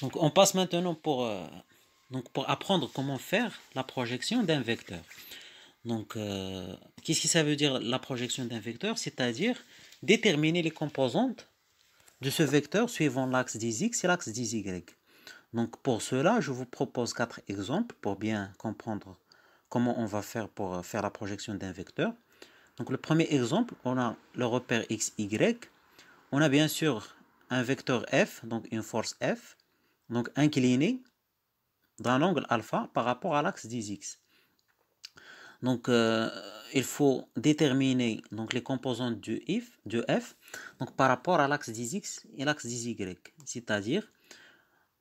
Donc on passe maintenant pour, euh, pour apprendre comment faire la projection d'un vecteur. Donc euh, qu'est-ce que ça veut dire la projection d'un vecteur C'est-à-dire déterminer les composantes de ce vecteur suivant l'axe 10x et l'axe 10y. Donc pour cela, je vous propose quatre exemples pour bien comprendre comment on va faire pour euh, faire la projection d'un vecteur. Donc le premier exemple, on a le repère x, y. On a bien sûr un vecteur f, donc une force f donc incliné dans l'angle alpha par rapport à l'axe 10x. Donc, euh, il faut déterminer donc, les composantes de if, du f donc, par rapport à l'axe 10x et l'axe 10y. C'est-à-dire,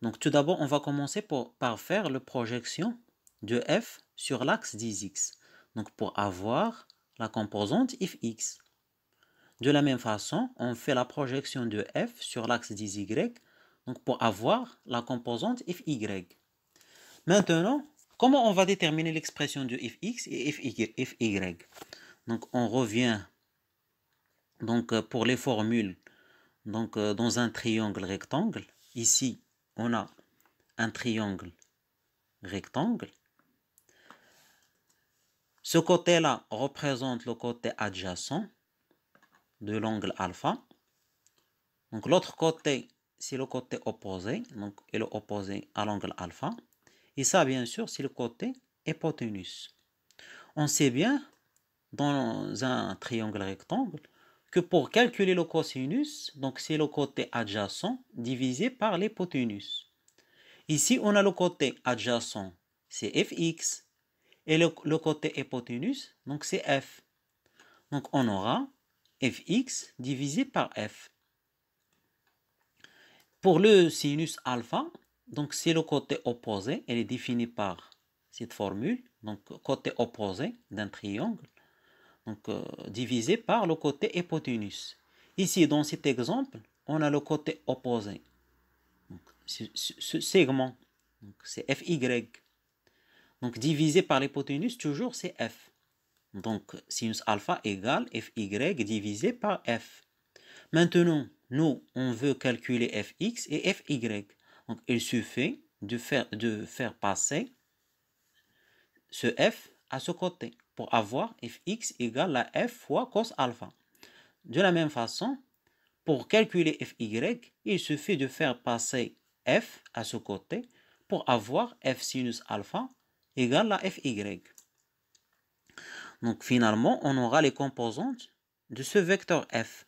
donc, tout d'abord, on va commencer par faire la projection de f sur l'axe 10x. Donc, pour avoir la composante fx. De la même façon, on fait la projection de f sur l'axe 10y donc pour avoir la composante y. Maintenant, comment on va déterminer l'expression de x et y Donc on revient donc euh, pour les formules donc euh, dans un triangle rectangle. Ici, on a un triangle rectangle. Ce côté-là représente le côté adjacent de l'angle alpha. Donc l'autre côté c'est le côté opposé, donc et le opposé à l'angle alpha. Et ça, bien sûr, c'est le côté hypoténuse. On sait bien, dans un triangle rectangle, que pour calculer le cosinus, donc c'est le côté adjacent divisé par l'hypoténuse. Ici, on a le côté adjacent, c'est fx, et le, côté hypoténuse, donc c'est f. Donc on aura fx divisé par f. Pour le sinus alpha, donc c'est le côté opposé, elle est définie par cette formule, donc côté opposé d'un triangle, donc euh, divisé par le côté hypoténuse. Ici, dans cet exemple, on a le côté opposé. ce, segment, c'est FY. Donc divisé par l'hypoténuse, toujours c'est F. Donc sinus alpha égale FY divisé par F. Maintenant, nous, on veut calculer fx et fy. Donc, il suffit de faire, de faire passer ce f à ce côté pour avoir fx égale à f fois cos alpha. De la même façon, pour calculer fy, il suffit de faire passer f à ce côté pour avoir f sinus alpha égale à fy. Donc finalement, on aura les composantes de ce vecteur f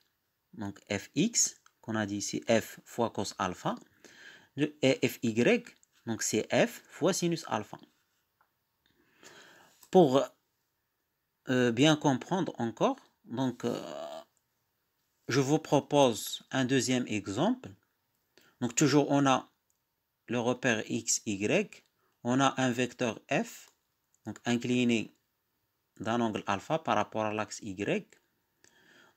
donc fx, qu'on a dit ici f fois cos alpha, et fy, donc c'est f fois sinus alpha. Pour euh, bien comprendre encore, donc euh, je vous propose un deuxième exemple. Donc toujours on a le repère x, y, on a un vecteur f, donc incliné d'un angle alpha par rapport à l'axe y.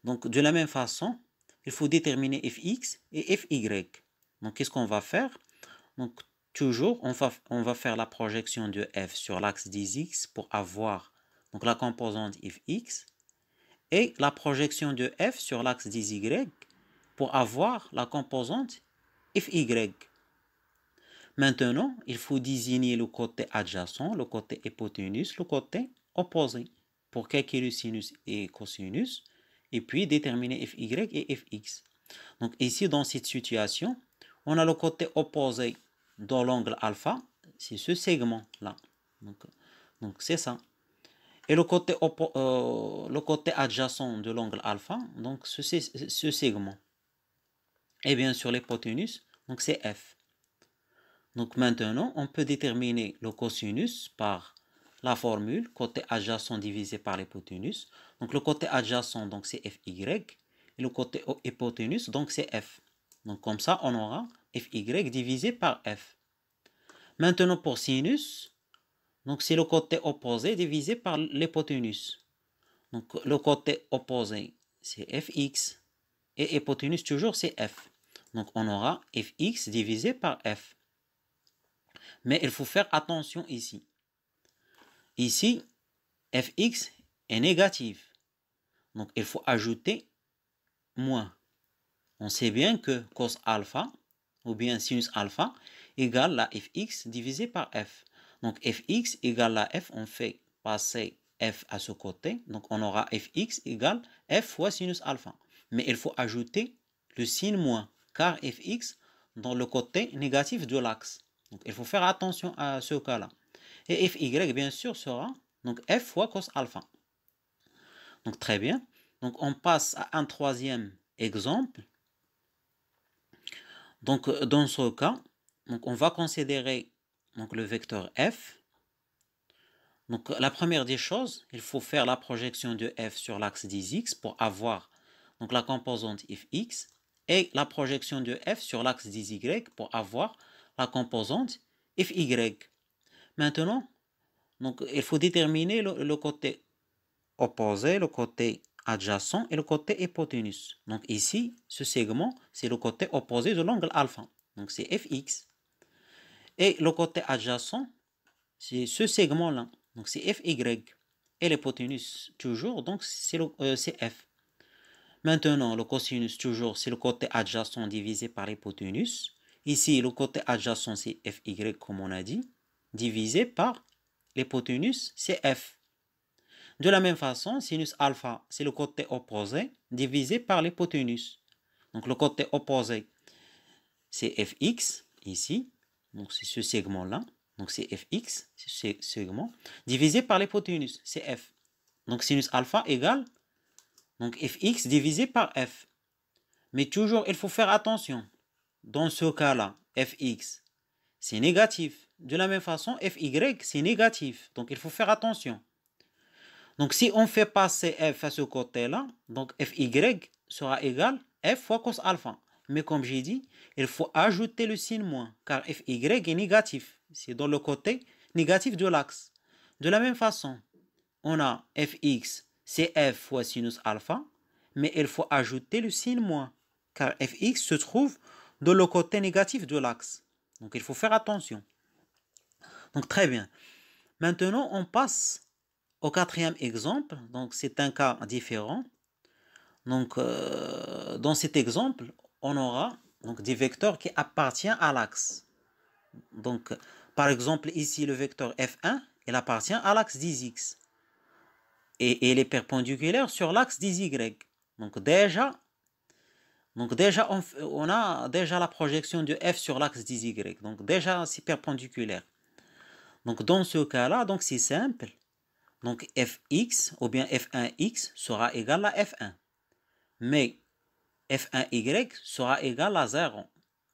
Donc de la même façon, il faut déterminer fx et fy. Donc, qu'est-ce qu'on va faire Donc, toujours, on va, on va faire la projection de f sur l'axe 10x pour avoir donc, la composante fx et la projection de f sur l'axe 10y pour avoir la composante fy. Maintenant, il faut désigner le côté adjacent, le côté hypoténuse, le côté opposé. Pour calculer sinus et cosinus, et puis déterminer fy et fx. Donc ici, dans cette situation, on a le côté opposé de l'angle alpha, c'est ce segment-là. Donc, c'est ça. Et le côté, euh, le côté adjacent de l'angle alpha, donc ce, ce segment. Et bien sûr, l'hypoténuse, donc c'est f. Donc maintenant, on peut déterminer le cosinus par la formule, côté adjacent divisé par l'hypoténuse. Donc le côté adjacent, donc c'est FY, et le côté hypoténuse, donc c'est F. Donc comme ça, on aura FY divisé par F. Maintenant pour sinus, donc c'est le côté opposé divisé par l'hypoténuse. Donc le côté opposé, c'est Fx, et hypoténuse toujours, c'est F. Donc on aura Fx divisé par F. Mais il faut faire attention ici. Ici, fx est négatif. Donc il faut ajouter moins. On sait bien que cos alpha ou bien sinus alpha égale la fx divisé par f. Donc fx égale la f, on fait passer f à ce côté. Donc on aura fx égale f fois sinus alpha. Mais il faut ajouter le signe moins car fx dans le côté négatif de l'axe. Donc il faut faire attention à ce cas-là. Et Fy, bien sûr, sera donc F fois cos alpha. Donc très bien. Donc on passe à un troisième exemple. Donc euh, dans ce cas, donc on va considérer donc, le vecteur F. Donc la première des choses, il faut faire la projection de F sur l'axe 10x pour avoir donc, la composante Fx et la projection de F sur l'axe 10y pour avoir la composante Fy. Maintenant, donc, il faut déterminer le, côté opposé, le côté adjacent et le côté hypoténuse. Donc ici, ce segment, c'est le côté opposé de l'angle alpha. Donc c'est fx. Et le côté adjacent, c'est ce segment-là. Donc c'est fy. Et l'hypoténuse, toujours, donc c'est euh, f. Maintenant, le cosinus, toujours, c'est le côté adjacent divisé par l'hypoténuse. Ici, le côté adjacent, c'est fy, comme on a dit divisé par l'hypoténuse, cf. De la même façon, sinus alpha, c'est le côté opposé divisé par l'hypoténuse. Donc le côté opposé, c'est fx, ici, donc c'est ce segment-là, donc c'est fx, ce segment, divisé par l'hypoténuse, c'est f. Donc sinus alpha égale, donc fx divisé par f. Mais toujours, il faut faire attention. Dans ce cas-là, fx, c'est négatif. De la même façon, Fy, c'est négatif. Donc, il faut faire attention. Donc, si on fait passer F à ce côté-là, donc Fy sera égal F fois cos alpha. Mais comme j'ai dit, il faut ajouter le signe moins, car Fy est négatif. C'est dans le côté négatif de l'axe. De la même façon, on a Fx, c'est F fois sinus alpha, mais il faut ajouter le signe moins, car Fx se trouve dans le côté négatif de l'axe. Donc, il faut faire attention. Donc très bien. Maintenant, on passe au quatrième exemple. Donc c'est un cas différent. Donc euh, dans cet exemple, on aura donc, des vecteurs qui appartiennent à l'axe. Donc par exemple ici, le vecteur F1, il appartient à l'axe 10x. Et, il est perpendiculaire sur l'axe 10y. Donc déjà, donc déjà on, on, a déjà la projection de f sur l'axe 10y. Donc déjà c'est perpendiculaire. Donc dans ce cas-là, donc c'est simple. Donc fx ou bien f1x sera égal à f1. Mais f1y sera égal à 0.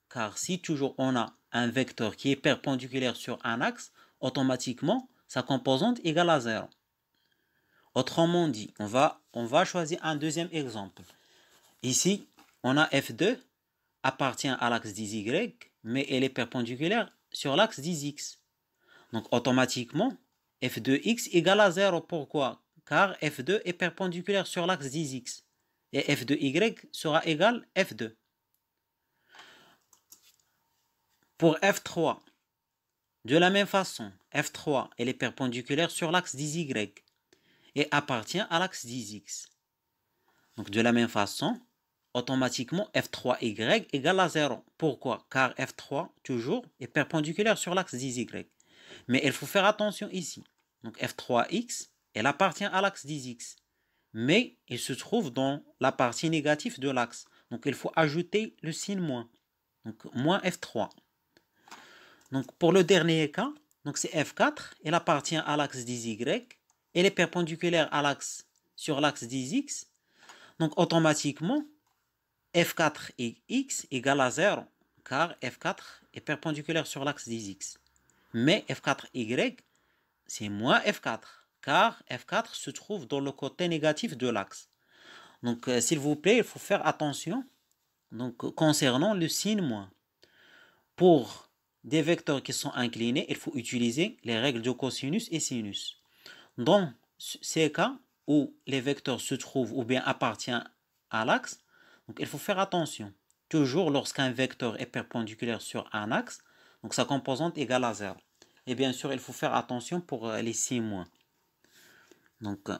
Car si toujours on a un vecteur qui est perpendiculaire sur un axe, automatiquement, sa composante est égale à 0. Autrement dit, on va, on va choisir un deuxième exemple. Ici, on a f2 appartient à l'axe 10y, mais elle est perpendiculaire sur l'axe 10x. Donc automatiquement, f2x égale à 0. Pourquoi Car f2 est perpendiculaire sur l'axe 10x. Et f2y sera égal f2. Pour f3, de la même façon, f3 est perpendiculaire sur l'axe 10y et appartient à l'axe 10x. Donc de la même façon, automatiquement f3y égale à 0. Pourquoi Car f3 toujours est perpendiculaire sur l'axe 10y. Mais il faut faire attention ici. Donc f3x, elle appartient à l'axe 10x. Mais il se trouve dans la partie négative de l'axe. Donc il faut ajouter le signe moins. Donc moins f3. Donc pour le dernier cas, c'est f4, elle appartient à l'axe 10y. Elle est perpendiculaire à l'axe sur l'axe 10x. Donc automatiquement, f4 et x égale à 0, car f4 est perpendiculaire sur l'axe 10x. Mais F4Y, c'est moins F4, car F4 se trouve dans le côté négatif de l'axe. Donc, euh, s'il vous plaît, il faut faire attention donc, concernant le signe moins. Pour des vecteurs qui sont inclinés, il faut utiliser les règles de cosinus et sinus. Dans ces cas où les vecteurs se trouvent ou bien appartiennent à l'axe, il faut faire attention. Toujours lorsqu'un vecteur est perpendiculaire sur un axe, donc sa composante égale à 0. Et bien sûr, il faut faire attention pour euh, les 6 moins. Donc euh,